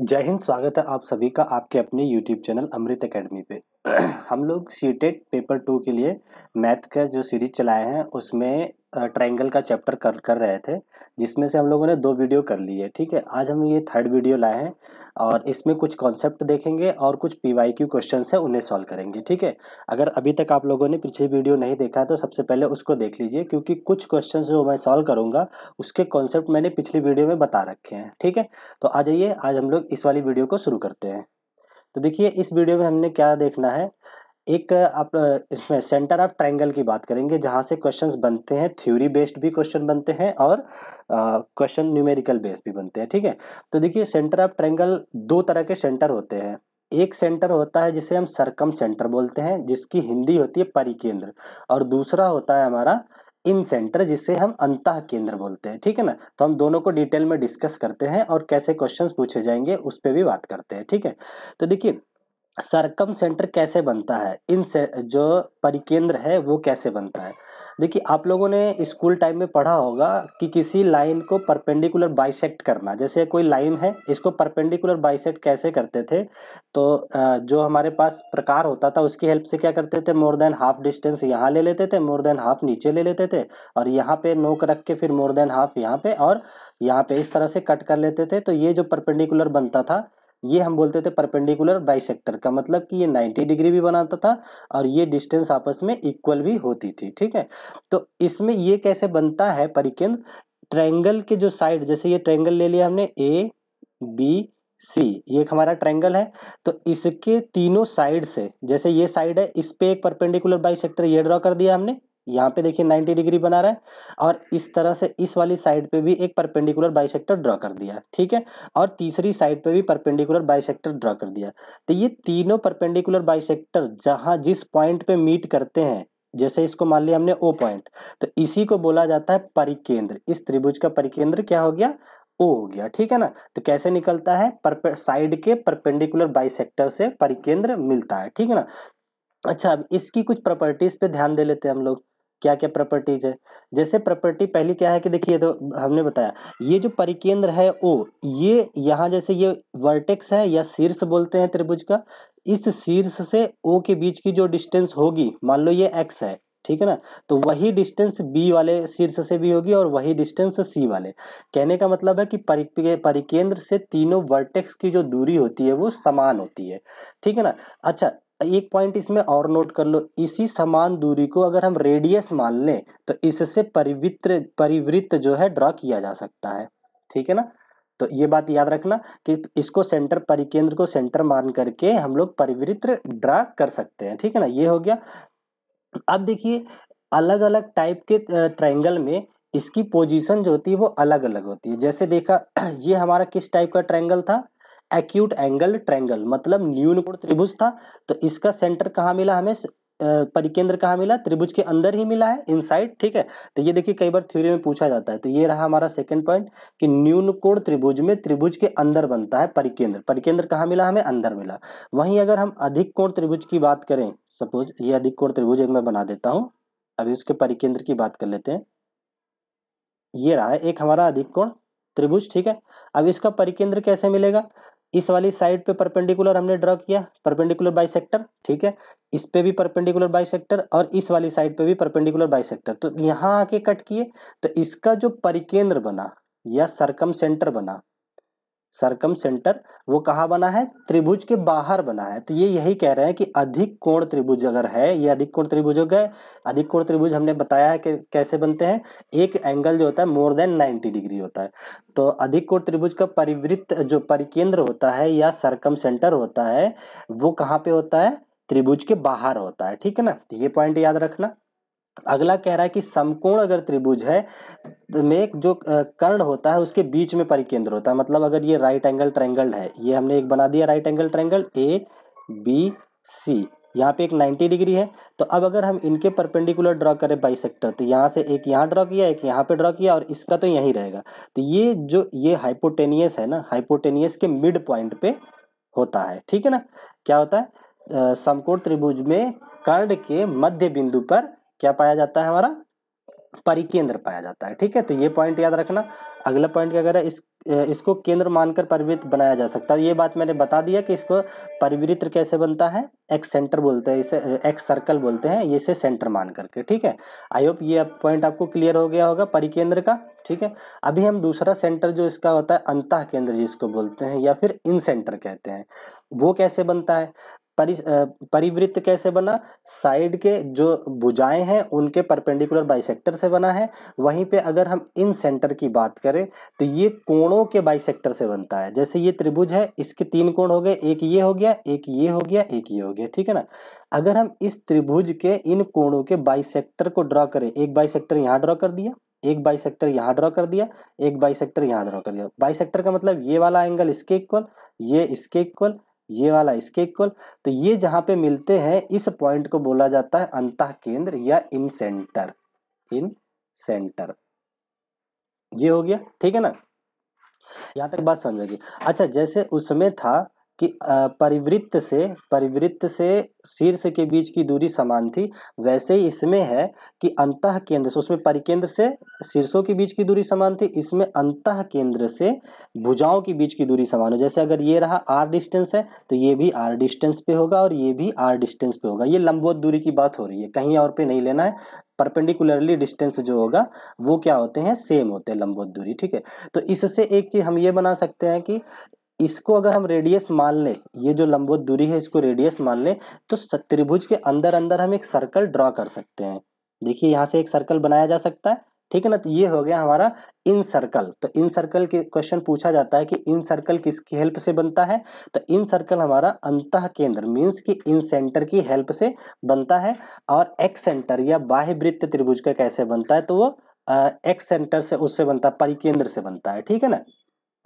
जय हिंद स्वागत है आप सभी का आपके अपने यूट्यूब चैनल अमृत एकेडमी पे हम लोग टेट पेपर टू के लिए मैथ का जो सीरीज चलाए हैं उसमें ट्रायंगल का चैप्टर कर कर रहे थे जिसमें से हम लोगों ने दो वीडियो कर ली है ठीक है आज हम ये थर्ड वीडियो लाए हैं और इसमें कुछ कॉन्सेप्ट देखेंगे और कुछ पी वाई क्यू क्वेश्चन है उन्हें सॉल्व करेंगे ठीक है अगर अभी तक आप लोगों ने पिछली वीडियो नहीं देखा है तो सबसे पहले उसको देख लीजिए क्योंकि कुछ क्वेश्चन जो मैं सॉल्व करूंगा उसके कॉन्सेप्ट मैंने पिछली वीडियो में बता रखे हैं ठीक है तो आ जाइए आज हम लोग इस वाली वीडियो को शुरू करते हैं तो देखिए इस वीडियो में हमने क्या देखना है एक आप इसमें सेंटर ऑफ ट्रायंगल की बात करेंगे जहाँ से क्वेश्चंस बनते हैं थ्योरी बेस्ड भी क्वेश्चन बनते हैं और क्वेश्चन न्यूमेरिकल बेस्ड भी बनते हैं ठीक है तो देखिए सेंटर ऑफ ट्रायंगल दो तरह के सेंटर होते हैं एक सेंटर होता है जिसे हम सरकम सेंटर बोलते हैं जिसकी हिंदी होती है परिकेंद्र और दूसरा होता है हमारा इन सेंटर जिसे हम अंत केंद्र बोलते हैं ठीक है ना तो हम दोनों को डिटेल में डिस्कस करते हैं और कैसे क्वेश्चंस पूछे जाएंगे उस पर भी बात करते हैं ठीक है तो देखिए सरकम सेंटर कैसे बनता है इन से जो परिकेंद्र है वो कैसे बनता है देखिए आप लोगों ने स्कूल टाइम में पढ़ा होगा कि किसी लाइन को परपेंडिकुलर बाइसेक्ट करना जैसे कोई लाइन है इसको परपेंडिकुलर बाइसेक्ट कैसे करते थे तो जो हमारे पास प्रकार होता था उसकी हेल्प से क्या करते थे मोर देन हाफ डिस्टेंस यहाँ ले लेते थे मोर देन हाफ नीचे ले लेते थे और यहाँ पे नोक रख के फिर मोर देन हाफ यहाँ पे और यहाँ पे इस तरह से कट कर लेते थे तो ये जो परपेंडिकुलर बनता था ये हम बोलते थे परपेंडिकुलर बाई का मतलब कि ये 90 डिग्री भी बनाता था और ये डिस्टेंस आपस में इक्वल भी होती थी ठीक है तो इसमें ये कैसे बनता है परिकेंद्र ट्रैंगल के जो साइड जैसे ये ट्रैंगल ले लिया हमने ए बी सी ये एक हमारा ट्रैंगल है तो इसके तीनों साइड से जैसे ये साइड है इस पे एक परपेंडिकुलर बाई ये ड्रॉ कर दिया हमने यहाँ पे देखिए 90 डिग्री बना रहा है और इस तरह से इस वाली साइड पे भी एक परपेंडिकुलर बाइसेक्टर ड्रॉ कर दिया ठीक है और तीसरी साइड पे भी परपेंडिकुलर बाइसेक्टर ड्रॉ कर दिया तो ये तीनों परपेंडिकुलर बाइसेक्टर जहाँ जिस पॉइंट पे मीट करते हैं जैसे इसको मान लिया हमने ओ पॉइंट तो इसी को बोला जाता है परिकेंद्र इस त्रिभुज का परिकेंद्र क्या हो गया ओ हो गया ठीक है ना तो कैसे निकलता है साइड के परपेंडिकुलर बाइसेक्टर से परिकेंद्र मिलता है ठीक है ना अच्छा अब इसकी कुछ प्रॉपर्टीज पे ध्यान दे लेते हैं हम लोग क्या क्या प्रॉपर्टीज है जैसे प्रॉपर्टी पहली क्या है कि देखिए तो हमने बताया ये जो परिकेंद्र है ओ ये यहाँ जैसे ये वर्टेक्स है या शीर्ष बोलते हैं त्रिभुज का इस शीर्ष से ओ के बीच की जो डिस्टेंस होगी मान लो ये एक्स है ठीक है ना तो वही डिस्टेंस बी वाले शीर्ष से भी होगी और वही डिस्टेंस सी वाले कहने का मतलब है कि परिकेंद्र से तीनों वर्टेक्स की जो दूरी होती है वो समान होती है ठीक है ना अच्छा एक पॉइंट इसमें और नोट कर लो इसी समान दूरी को अगर हम रेडियस मान लें तो इससे परिवृत्त परिवृत्त जो है ड्रॉ किया जा सकता है ठीक है ना तो ये बात याद रखना कि इसको सेंटर परिकेंद्र को सेंटर मान करके हम लोग परिवृत्त ड्रा कर सकते हैं ठीक है ना ये हो गया अब देखिए अलग अलग टाइप के ट्रायंगल में इसकी पोजीशन जो होती है वो अलग अलग होती है जैसे देखा ये हमारा किस टाइप का ट्रायंगल था एक्यूट एंगल ट्रैंगल मतलब न्यूनकोण त्रिभुज था तो इसका सेंटर कहाँ मिला हमें परिकेंद्र कहाँ मिला त्रिभुज के अंदर ही मिला है इनसाइड ठीक है तो ये देखिए कई बार थ्योरी में पूछा जाता है तो ये रहा हमारा सेकंड पॉइंट कि न्यूनकोण त्रिभुज में त्रिभुज के अंदर बनता है परिकेंद्र परिकेंद्र कहाँ मिला हमें अंदर मिला वहीं अगर हम अधिक कोण त्रिभुज की बात करें सपोज ये अधिक कोण त्रिभुज एक मैं बना देता हूँ अभी उसके परिकेंद्र की बात कर लेते हैं ये रहा है एक हमारा अधिक कोण त्रिभुज ठीक है अब इसका परिकेंद्र कैसे मिलेगा इस वाली साइड पे परपेंडिकुलर हमने ड्रॉ किया परपेंडिकुलर बाइसेक्टर ठीक है इस पे भी परपेंडिकुलर बाई और इस वाली साइड पे भी परपेंडिकुलर बाई तो यहाँ आके कट किए तो इसका जो परिकेंद्र बना या सरकम सेंटर बना सरकम सेंटर वो कहाँ बना है त्रिभुज के बाहर बना है तो ये यही कह रहे हैं कि अधिक कोण त्रिभुज अगर है ये अधिक कोण त्रिभुज हो गए अधिक कोण त्रिभुज हमने बताया है कि कैसे बनते हैं एक एंगल जो होता है मोर देन 90 डिग्री होता है तो अधिक कोण त्रिभुज का परिवृत्त जो परिकेंद्र होता है या सरकम सेंटर होता है वो कहाँ पे होता है त्रिभुज के बाहर होता है ठीक है ना तो ये पॉइंट याद रखना अगला कह रहा है कि समकोण अगर त्रिभुज है तो में जो कर्ण होता है उसके बीच में परिकेंद्र होता है मतलब अगर ये राइट एंगल ट्रैंगल है ये हमने एक बना दिया right angle triangle A B C यहाँ पे एक 90 डिग्री है तो अब अगर हम इनके परपेंडिकुलर ड्रॉ करें बाई सेक्टर तो यहाँ से एक यहाँ ड्रॉ किया एक यहाँ पे ड्रॉ किया और इसका तो यहीं रहेगा तो ये जो ये हाइपोटेनियस है ना हाइपोटेनियस के मिड पॉइंट पे होता है ठीक है ना क्या होता है समकोण त्रिभुज में कर्ण के मध्य बिंदु पर क्या पाया जाता है हमारा परिकेंद्र पाया जाता है ठीक है तो ये पॉइंट याद रखना अगला पॉइंट क्या कह रहा है इस इसको केंद्र मानकर परिवृत्त बनाया जा सकता है ये बात मैंने बता दिया कि इसको परिवृत्त कैसे बनता है एक्स सेंटर बोलते हैं इसे एक्स सर्कल बोलते हैं ये इसे सेंटर मान करके ठीक है आई होप ये पॉइंट आपको क्लियर हो गया होगा परिकेंद्र का ठीक है अभी हम दूसरा सेंटर जो इसका होता है अंत केंद्र जिसको बोलते हैं या फिर इन सेंटर कहते हैं वो कैसे बनता है परि परिवृत्त कैसे बना साइड के जो भुजाएं हैं उनके परपेंडिकुलर बाइसेक्टर से बना है वहीं पे अगर हम इन सेंटर की बात करें तो ये कोणों के बाइसेक्टर से बनता है जैसे ये त्रिभुज है इसके तीन कोण हो गए एक ये हो गया एक ये हो गया एक ये हो गया ठीक है ना अगर हम इस त्रिभुज के इन कोणों के बाइसेक्टर को ड्रॉ करें एक बाइसेक्टर यहाँ ड्रॉ कर दिया एक बाई सेक्टर यहाँ ड्रॉ कर दिया एक बाई सेक्टर यहाँ ड्रॉ कर दिया बाई सेक्टर का मतलब ये वाला एंगल इसके इक्वल ये इसके इक्वल ये वाला इसके इक्वल तो ये जहां पे मिलते हैं इस पॉइंट को बोला जाता है अंत केंद्र या इन सेंटर इन सेंटर ये हो गया ठीक है ना यहां तक बात समझ गई अच्छा जैसे उसमें था कि परिवृत्त से परिवृत्त से शीर्ष के बीच की दूरी समान थी वैसे ही इसमें है कि अंत केंद्र से उसमें परिकेंद्र से शीर्षों के बीच की दूरी समान थी इसमें अंत केंद्र से भुजाओं के बीच की दूरी समान हो जैसे अगर ये रहा आर डिस्टेंस है तो ये भी आर डिस्टेंस पे होगा और ये भी आर डिस्टेंस पे होगा ये लंबोत दूरी की बात हो रही है कहीं और पे नहीं लेना है परपेंडिकुलरली डिस्टेंस जो होगा वो क्या होते हैं सेम होते हैं लंबोत दूरी ठीक है तो इससे एक चीज़ हम ये बना सकते हैं कि इसको अगर हम रेडियस मान लें ये जो लंबवत दूरी है इसको रेडियस मान लें तो त्रिभुज के अंदर अंदर हम एक सर्कल ड्रॉ कर सकते हैं देखिए यहाँ से एक सर्कल बनाया जा सकता है ठीक है ना तो ये हो गया हमारा इन सर्कल तो इन सर्कल के क्वेश्चन पूछा जाता है कि इन सर्कल किसकी हेल्प से बनता है तो इन सर्कल हमारा अंत केंद्र मीन्स कि इन सेंटर की हेल्प से बनता है और एक्स सेंटर या बाह्य वृत्त त्रिभुज का कैसे बनता है तो वो एक्स सेंटर से उससे बनता है परिकेंद्र से बनता है ठीक है ना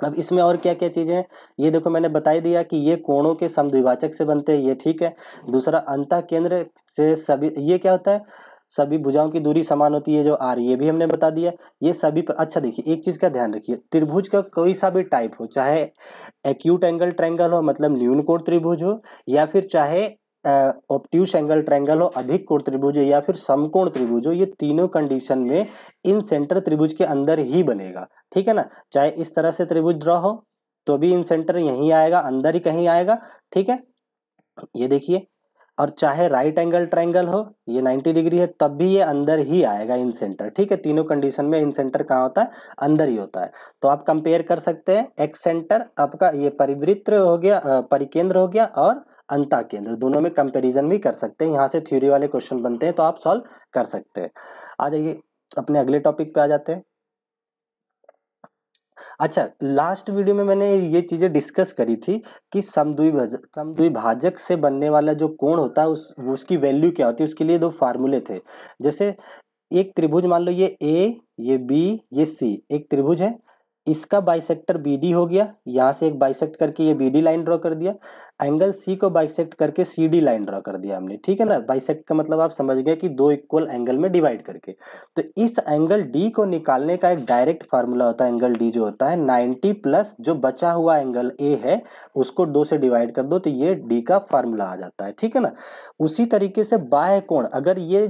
अब इसमें और क्या क्या चीज़ें हैं ये देखो मैंने बताई दिया कि ये कोणों के समद्विवाचक से बनते हैं ये ठीक है दूसरा अंतः केंद्र से सभी ये क्या होता है सभी भुजाओं की दूरी समान होती है जो आर ये भी हमने बता दिया ये सभी पर अच्छा देखिए एक चीज़ का ध्यान रखिए त्रिभुज का कोई सा भी टाइप हो चाहे एक्यूट एंगल ट्रैंगल हो मतलब न्यूनकोण त्रिभुज हो या फिर चाहे ऑप्टिश एंगल ट्रायंगल हो अधिक कोण त्रिभुज हो या फिर समकोण त्रिभुज हो ये तीनों कंडीशन में इन सेंटर त्रिभुज के अंदर ही बनेगा ठीक है ना चाहे इस तरह से त्रिभुज ड्रॉ हो तो भी इन सेंटर यहीं आएगा अंदर ही कहीं आएगा ठीक है ये देखिए और चाहे राइट एंगल ट्रायंगल हो ये 90 डिग्री है तब भी ये अंदर ही आएगा इन सेंटर ठीक है तीनों कंडीशन में इन सेंटर कहाँ होता है अंदर ही होता है तो आप कंपेयर कर सकते हैं एक्स सेंटर आपका ये परिवृत्र हो गया परिकेंद्र हो गया और अंता केंद्र दोनों में कंपैरिजन भी कर सकते हैं यहाँ से थ्योरी वाले क्वेश्चन बनते हैं तो आप सॉल्व कर सकते हैं आ जाइए अपने अगले टॉपिक पे आ जाते हैं अच्छा लास्ट वीडियो में मैंने ये चीज़ें डिस्कस करी थी कि समद्वी समद्विभाजक से बनने वाला जो कोण होता है उस उसकी वैल्यू क्या होती है उसके लिए दो फार्मूले थे जैसे एक त्रिभुज मान लो ये ए ये बी ये सी एक त्रिभुज है इसका बाइसेक्टर बी डी हो गया यहाँ से एक बाइसेक्ट करके ये बी डी लाइन ड्रॉ कर दिया एंगल सी को बाइसेक्ट करके सी डी लाइन ड्रॉ कर दिया हमने ठीक है ना बाइसेक्ट का मतलब आप समझ गए कि दो इक्वल एंगल में डिवाइड करके तो इस एंगल डी को निकालने का एक डायरेक्ट फार्मूला होता है एंगल डी जो होता है 90 प्लस जो बचा हुआ एंगल ए है उसको दो से डिवाइड कर दो तो ये डी का फार्मूला आ जाता है ठीक है ना उसी तरीके से बाय कोण अगर ये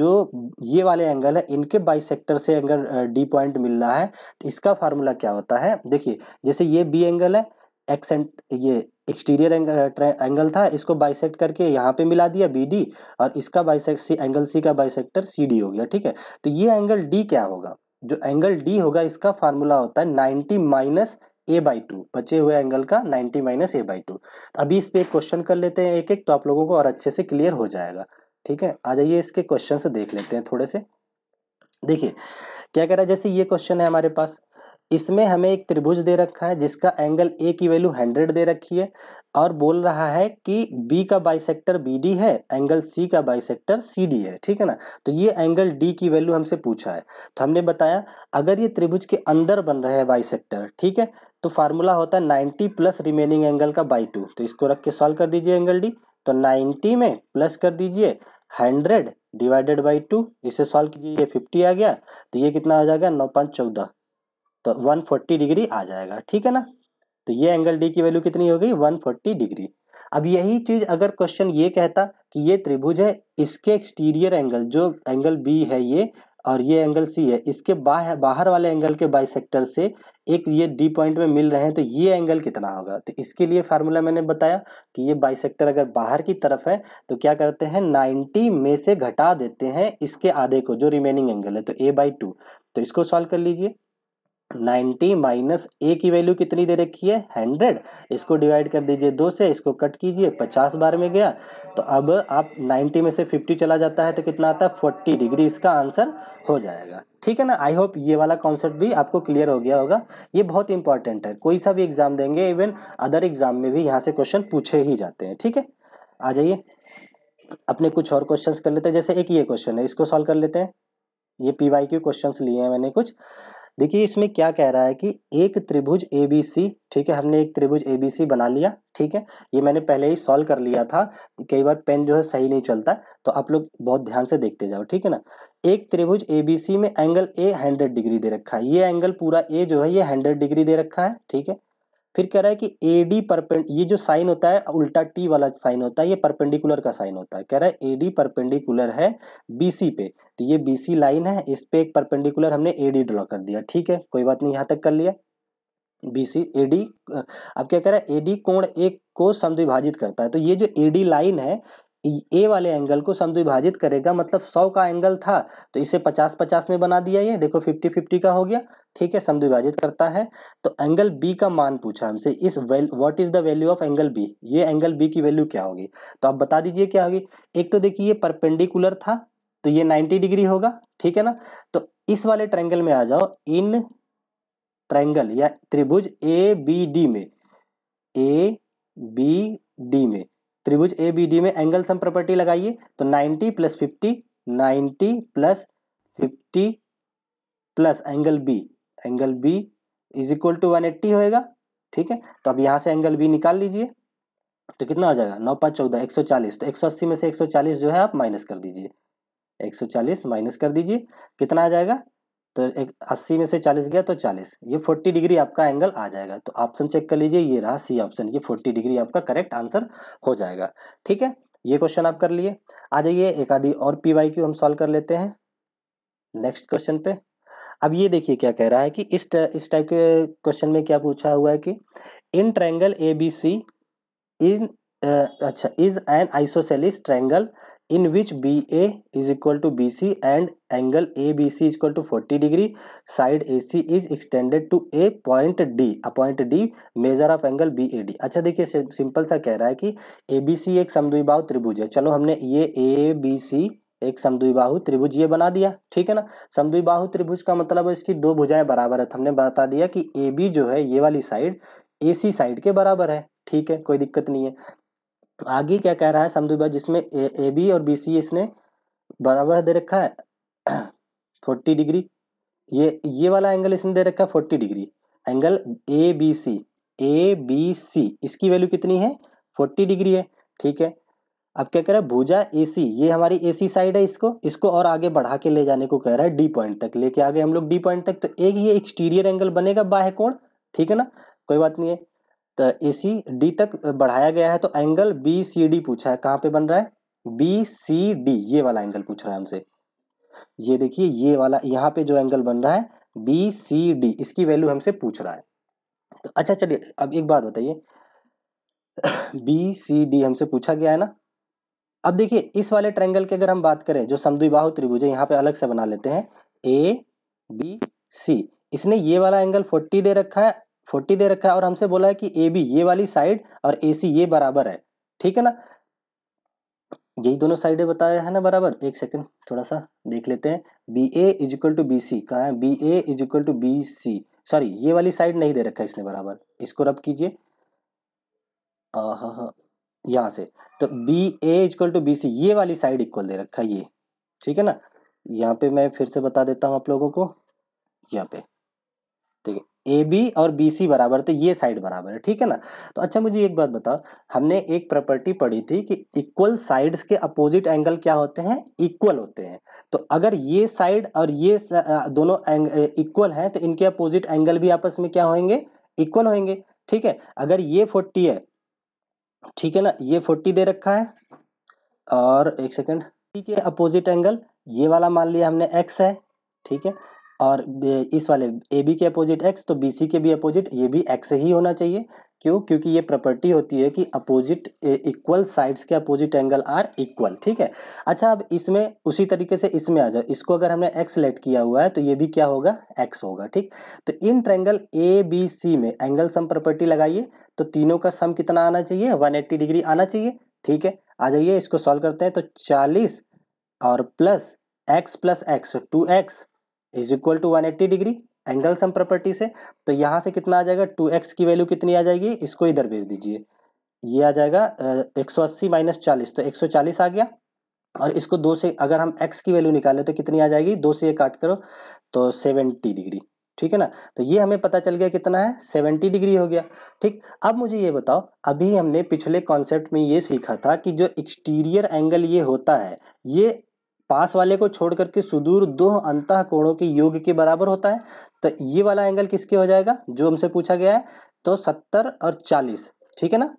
जो ये वाले एंगल है इनके बाइसेक्टर से अगर डी पॉइंट मिल रहा है तो इसका फार्मूला क्या होता है देखिए जैसे ये बी एंगल है एक्सेंट ये एक्सटीरियर एंगल eh, था इसको बाइसेक्ट करके यहाँ पे मिला दिया बी डी और इसका बाइसेक्ट सी एंगल सी का बाइसेक्टर सी डी हो गया ठीक है तो ये एंगल डी क्या होगा जो एंगल डी होगा इसका फार्मूला होता है ninety minus A by two बचे हुए एंगल का ninety minus A by two अभी इस पर एक क्वेश्चन कर लेते हैं एक एक तो आप लोगों को और अच्छे से क्लियर हो जाएगा ठीक है आ जाइए इसके क्वेश्चन से देख लेते हैं थोड़े से देखिए क्या कह रहा है जैसे ये क्वेश्चन है हमारे पास इसमें हमें एक त्रिभुज दे रखा है जिसका एंगल ए की वैल्यू हंड्रेड दे रखी है और बोल रहा है कि बी का बाइसेक्टर बी डी है एंगल सी का बाइसेक्टर सी डी है ठीक है ना तो ये एंगल डी की वैल्यू हमसे पूछा है तो हमने बताया अगर ये त्रिभुज के अंदर बन रहे हैं बाइसेक्टर ठीक है तो फार्मूला होता है नाइन्टी प्लस रिमेनिंग एंगल का बाई टू तो इसको रख के सॉल्व कर दीजिए एंगल डी तो नाइन्टी में प्लस कर दीजिए हंड्रेड डिवाइडेड बाई टू इसे सॉल्व कीजिए ये फिफ्टी आ गया तो ये कितना हो जाएगा नौ पाँच चौदह तो 140 डिग्री आ जाएगा ठीक है ना तो ये एंगल डी की वैल्यू कितनी हो गई 140 डिग्री अब यही चीज अगर क्वेश्चन ये कहता कि ये त्रिभुज है इसके एक्सटीरियर एंगल जो एंगल बी है ये और ये एंगल सी है इसके बाहर बाहर वाले एंगल के बाइसेक्टर से एक ये डी पॉइंट में मिल रहे हैं तो ये एंगल कितना होगा तो इसके लिए फार्मूला मैंने बताया कि ये बाइसेक्टर अगर बाहर की तरफ है तो क्या करते हैं 90 में से घटा देते हैं इसके आधे को जो रिमेनिंग एंगल है तो ए बाई टू तो इसको सॉल्व कर लीजिए 90 माइनस ए की वैल्यू कितनी दे रखी है 100 इसको डिवाइड कर दीजिए दो से इसको कट कीजिए 50 बार में गया तो अब आप 90 में से 50 चला जाता है तो कितना आता है 40 डिग्री इसका आंसर हो जाएगा ठीक है ना आई होप ये वाला कॉन्सेप्ट भी आपको क्लियर हो गया होगा ये बहुत इंपॉर्टेंट है कोई सा भी एग्जाम देंगे इवन अदर एग्जाम में भी यहाँ से क्वेश्चन पूछे ही जाते हैं ठीक है आ जाइए अपने कुछ और क्वेश्चन कर लेते हैं जैसे एक ये क्वेश्चन है इसको सॉल्व कर लेते हैं ये पी वाई क्यू क्वेश्चन लिए हैं मैंने कुछ देखिए इसमें क्या कह रहा है कि एक त्रिभुज ए बी सी ठीक है हमने एक त्रिभुज ए बी सी बना लिया ठीक है ये मैंने पहले ही सॉल्व कर लिया था कई बार पेन जो है सही नहीं चलता तो आप लोग बहुत ध्यान से देखते जाओ ठीक है ना एक त्रिभुज ए बी सी में एंगल ए हंड्रेड डिग्री दे रखा है ये एंगल पूरा ए जो है ये हंड्रेड डिग्री दे रखा है ठीक है फिर कह रहा है कि ए डी परपेंड ये जो साइन होता है उल्टा टी वाला साइन होता है ये परपेंडिकुलर का साइन होता है कह रहा है ए डी परपेंडिकुलर है बी सी पे तो ये बी सी लाइन है इस पे एक परपेंडिकुलर हमने ए डी ड्रॉ कर दिया ठीक है कोई बात नहीं यहाँ तक कर लिया बी सी ए डी अब क्या कह रहा है ए डी कोण एक को समद्विभाजित करता है तो ये जो ए डी लाइन है ए वाले एंगल को समद्विभाजित करेगा मतलब सौ का एंगल था तो इसे पचास पचास में बना दिया ये देखो फिफ्टी फिफ्टी का हो गया ठीक है समद्विभाजित करता है तो एंगल बी का मान पूछा हमसे इस well what is the value of angle B ये एंगल बी की वैल्यू क्या होगी तो आप बता दीजिए क्या होगी एक तो देखिए ये परपेंडिकुलर था तो ये नाइन्टी डिग्री होगा ठीक है ना तो इस वाले ट्रैंगल में आ जाओ इन ट्रैंगल या त्रिभुज ए बी डी में ए बी डी में त्रिभुज ए बी डी में एंगल सम प्रॉपर्टी लगाइए तो 90 plus fifty ninety plus fifty plus angle B angle B is equal to one eighty होएगा ठीक है तो अब यहाँ से एंगल बी निकाल लीजिए तो कितना हो जाएगा नौ पाँच चौदह एक सौ चालीस तो एक सौ अस्सी में से एक सौ चालीस जो है आप माइनस कर दीजिए एक सौ चालीस माइनस कर दीजिए कितना आ जाएगा तो एक अस्सी में से चालीस गया तो चालीस ये फोर्टी डिग्री आपका एंगल आ जाएगा तो ऑप्शन चेक कर लीजिए ये रहा सी ऑप्शन ये फोर्टी डिग्री आपका करेक्ट आंसर हो जाएगा ठीक है ये क्वेश्चन आप कर लिए आ जाइए एक आधी और पी वाई क्यू हम सॉल्व कर लेते हैं नेक्स्ट क्वेश्चन पे अब ये देखिए क्या कह रहा है कि इस इस टाइप के क्वेश्चन में क्या पूछा हुआ है कि in triangle A B C in अच्छा is an isosceles triangle in which BA is equal to B C equal to forty degree side A C is extended to a point D a point D measure of angle B A D अच्छा देखिए simple सा कह रहा है कि ए B सी एक समद्विबाहु त्रिभुज है चलो हमने ये ए बी सी एक समद्विबाहु त्रिभुज ये बना दिया ठीक है ना समद्विबाहु त्रिभुज का मतलब है इसकी दो भुजाएं बराबर है तो हमने बता दिया कि ए बी जो है ये वाली साइड ए सी साइड के बराबर है ठीक है कोई दिक्कत नहीं है आगे क्या कह रहा है समद्विभाज जिसमें ए, ए बी और बी सी इसने बराबर दे रखा है फोर्टी डिग्री ये ये वाला एंगल इसने दे रखा है forty degree angle A B C A B C इसकी वैल्यू कितनी है फोर्टी डिग्री है ठीक है अब क्या कह रहा है भुजा ए सी ये हमारी ए सी साइड है इसको इसको और आगे बढ़ा के ले जाने को कह रहा है डी पॉइंट तक लेके आ गए हम लोग डी पॉइंट तक तो एक ही एक्सटीरियर एंगल बनेगा बाह्य कोण ठीक है ना कोई बात नहीं है तो ए सी डी तक बढ़ाया गया है तो एंगल बी सी डी पूछा है कहाँ पे बन रहा है बी सी डी ये वाला एंगल पूछ रहा है हमसे ये देखिए ये वाला यहाँ पे जो एंगल बन रहा है बी सी डी इसकी वैल्यू हमसे पूछ रहा है तो अच्छा चलिए अब एक बात बताइए बी सी डी हमसे पूछा गया है ना अब देखिए इस वाले ट्रैंगल की अगर हम बात करें जो समद्विबाहु त्रिभुज है यहाँ पे अलग से बना लेते हैं ए बी सी इसने ये वाला एंगल फोर्टी दे रखा है फोर्टी दे रखा है और हमसे बोला है कि ए बी ये वाली साइड और ए सी ये बराबर है ठीक है ना यही दोनों साइडें बताया है ना बराबर एक सेकंड थोड़ा सा देख लेते हैं B A is equal to B C कहाँ है B A is equal to B C sorry ये वाली साइड नहीं दे रखा है इसने बराबर इसको रब कीजिए यहाँ से तो B A is equal to B C ये वाली साइड इक्वल दे रखा है ये ठीक है ना यहाँ पे मैं फिर से बता देता हूँ आप लोगों को यहाँ पे ए बी और बी सी बराबर तो ये साइड बराबर है ठीक है ना तो अच्छा मुझे एक बात बताओ हमने एक प्रॉपर्टी पढ़ी थी कि इक्वल साइड्स के अपोजिट एंगल क्या होते हैं इक्वल होते हैं तो अगर ये साइड और ये दोनों इक्वल हैं तो इनके अपोजिट एंगल भी आपस में क्या होंगे इक्वल होंगे ठीक है अगर ये फोर्टी है ठीक है ना ये फोर्टी दे रखा है और एक सेकेंड ठीक है अपोजिट एंगल ये वाला मान लिया हमने एक्स है ठीक है और इस वाले ए बी के अपोजिट एक्स तो बी सी के भी अपोजिट ये भी एक्स ही होना चाहिए क्यों क्योंकि ये प्रॉपर्टी होती है कि अपोजिट इक्वल साइड्स के अपोजिट एंगल आर इक्वल ठीक है अच्छा अब इसमें उसी तरीके से इसमें आ जाओ इसको अगर हमने एक्स लेट किया हुआ है तो ये भी क्या होगा एक्स होगा ठीक तो in triangle A B C में एंगल सम प्रॉपर्टी लगाइए तो तीनों का सम कितना आना चाहिए एट्टी डिग्री आना चाहिए ठीक है आ जाइए इसको सॉल्व करते हैं तो चालीस और plus X plus X two X is equal to 180 degree angle sum property से तो यहाँ से कितना आ जाएगा 2x की वैल्यू कितनी आ जाएगी इसको इधर भेज दीजिए ये आ जाएगा एक सौ अस्सी माइनस चालीस तो एक सौ चालीस आ गया और इसको दो से अगर हम x की वैल्यू निकालें तो कितनी आ जाएगी दो से ये काट करो तो सेवेंटी डिग्री ठीक है ना तो ये हमें पता चल गया कितना है सेवेंटी डिग्री हो गया ठीक अब मुझे ये बताओ अभी हमने पिछले कॉन्सेप्ट में ये सीखा था कि जो एक्सटीरियर एंगल ये होता है ये पास वाले को छोड़ करके सुदूर दो अंत कोणों के योग के बराबर होता है तो ये वाला एंगल किसके हो जाएगा जो हमसे पूछा गया है तो सत्तर और चालीस ठीक है ना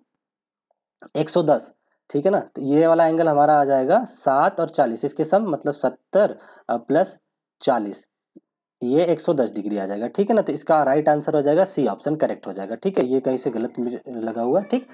एक सौ दस ठीक है ना तो ये वाला एंगल हमारा आ जाएगा सात और चालीस इसके सम मतलब सत्तर प्लस चालीस ये एक सौ दस डिग्री आ जाएगा ठीक है ना तो इसका राइट आंसर हो जाएगा सी ऑप्शन करेक्ट हो जाएगा ठीक है ये कहीं से गलत लगा हुआ ठीक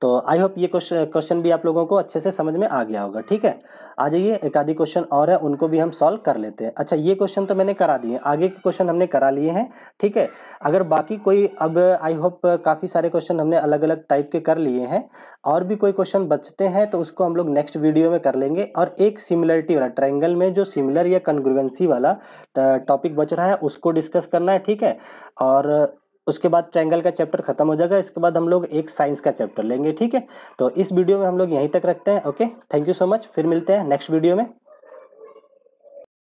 तो आई होप ये क्वेश्चन भी आप लोगों को अच्छे से समझ में आ गया होगा ठीक है आ जाइए एक आधी क्वेश्चन और है उनको भी हम सॉल्व कर लेते हैं अच्छा ये क्वेश्चन तो मैंने करा दिए आगे के क्वेश्चन हमने करा लिए हैं ठीक है अगर बाकी कोई अब आई होप काफ़ी सारे क्वेश्चन हमने अलग अलग टाइप के कर लिए हैं और भी कोई क्वेश्चन बचते हैं तो उसको हम लोग नेक्स्ट वीडियो में कर लेंगे और एक सिमिलरिटी वाला ट्राइंगल में जो सिमिलर या कन्ग्रुवेंसी वाला टॉपिक बच रहा है उसको डिस्कस करना है ठीक है और उसके बाद ट्रायंगल का चैप्टर खत्म हो जाएगा इसके बाद हम लोग एक साइंस का चैप्टर लेंगे ठीक है तो इस वीडियो में हम लोग यहीं तक रखते हैं okay thank you so much फिर मिलते हैं नेक्स्ट वीडियो में